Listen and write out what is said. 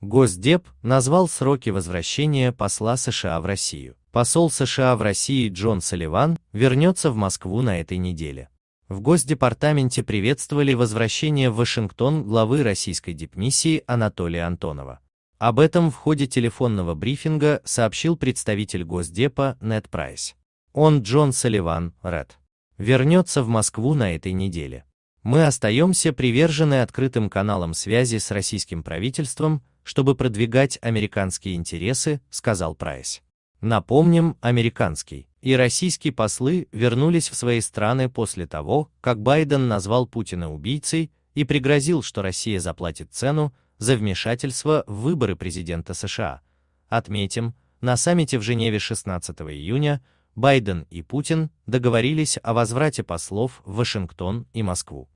Госдеп назвал сроки возвращения посла США в Россию. Посол США в России Джон Салливан вернется в Москву на этой неделе. В Госдепартаменте приветствовали возвращение в Вашингтон главы российской дипмиссии Анатолия Антонова. Об этом в ходе телефонного брифинга сообщил представитель Госдепа Нет Прайс. Он Джон Салливан, Ред. Вернется в Москву на этой неделе. Мы остаемся привержены открытым каналам связи с российским правительством, чтобы продвигать американские интересы, сказал Прайс. Напомним, американский и российский послы вернулись в свои страны после того, как Байден назвал Путина убийцей и пригрозил, что Россия заплатит цену за вмешательство в выборы президента США. Отметим, на саммите в Женеве 16 июня Байден и Путин договорились о возврате послов в Вашингтон и Москву.